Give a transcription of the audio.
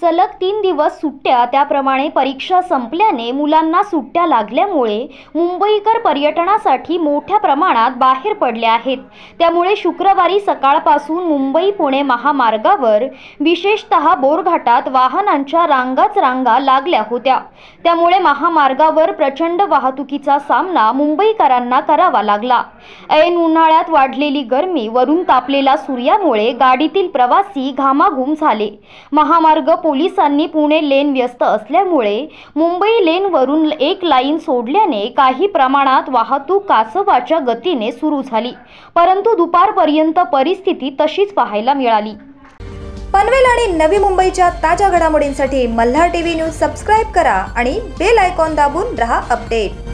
सलग तीन दिवस सुट्ट्या त्याप्रमाणे परीक्षा संपल्याने मुलांना सुट्ट्या लागल्यामुळे मुंबईकर पर्यटनासाठी मोठ्या प्रमाणात बाहेर पडले आहेत त्यामुळे शुक्रवारी सकाळपासून मुंबई पुणे महामार्गावर विशेषत बोरघाटात वाहनांच्या रांगाच रांगा लागल्या होत्या त्यामुळे महामार्गावर प्रचंड वाहतुकीचा सामना मुंबईकरांना करावा लागला ऐन उन्हाळ्यात वाढलेली गरमी वरून तापलेला सूर्यामुळे गाडीतील प्रवासी घामाघूम झाले महामार्ग पोलिसांनी पुणे लेन व्यस्त असल्यामुळे मुंबई लेनवरून एक लाईन सोडल्याने काही प्रमाणात वाहतूक कासवाच्या गतीने सुरू झाली परंतु दुपारपर्यंत परिस्थिती तशीच पाहायला मिळाली पनवेल आणि नवी मुंबईच्या ताज्या घडामोडींसाठी मल्हार टीव्ही न्यूज सबस्क्राईब करा आणि बेल आयकॉन दाबून रहा अपडेट